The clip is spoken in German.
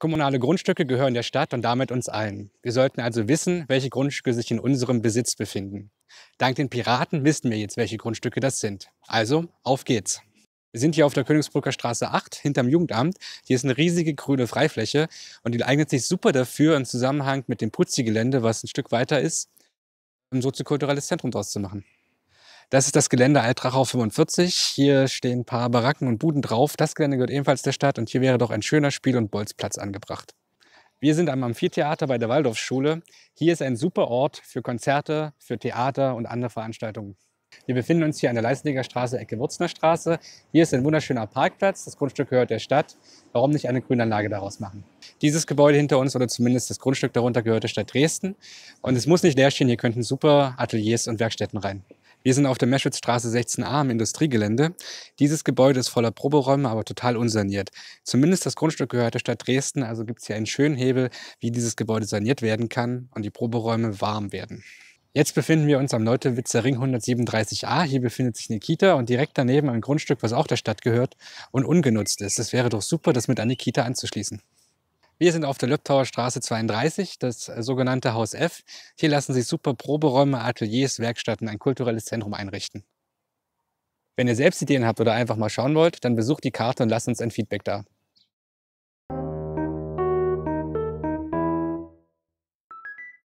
Kommunale Grundstücke gehören der Stadt und damit uns allen. Wir sollten also wissen, welche Grundstücke sich in unserem Besitz befinden. Dank den Piraten wissen wir jetzt, welche Grundstücke das sind. Also, auf geht's. Wir sind hier auf der Königsbrücker Straße 8 hinterm Jugendamt. Hier ist eine riesige grüne Freifläche und die eignet sich super dafür, im Zusammenhang mit dem Putzi-Gelände, was ein Stück weiter ist, ein soziokulturelles Zentrum draus zu machen. Das ist das Gelände Alt 45. Hier stehen ein paar Baracken und Buden drauf. Das Gelände gehört ebenfalls der Stadt und hier wäre doch ein schöner Spiel- und Bolzplatz angebracht. Wir sind am Amphitheater bei der Waldorfschule. Hier ist ein super Ort für Konzerte, für Theater und andere Veranstaltungen. Wir befinden uns hier an der Leisniger Straße, Ecke Wurzner Straße. Hier ist ein wunderschöner Parkplatz. Das Grundstück gehört der Stadt. Warum nicht eine Grünanlage daraus machen? Dieses Gebäude hinter uns oder zumindest das Grundstück darunter gehört der Stadt Dresden. Und es muss nicht leer stehen. Hier könnten super Ateliers und Werkstätten rein. Wir sind auf der Meschwitzstraße 16a im Industriegelände. Dieses Gebäude ist voller Proberäume, aber total unsaniert. Zumindest das Grundstück gehört der Stadt Dresden, also gibt es hier einen schönen Hebel, wie dieses Gebäude saniert werden kann und die Proberäume warm werden. Jetzt befinden wir uns am Leutewitzer Ring 137a. Hier befindet sich eine Kita und direkt daneben ein Grundstück, was auch der Stadt gehört und ungenutzt ist. Es wäre doch super, das mit an die Kita anzuschließen. Wir sind auf der Löbtauer Straße 32, das äh, sogenannte Haus F. Hier lassen sich super Proberäume, Ateliers, Werkstätten, ein kulturelles Zentrum einrichten. Wenn ihr selbst Ideen habt oder einfach mal schauen wollt, dann besucht die Karte und lasst uns ein Feedback da.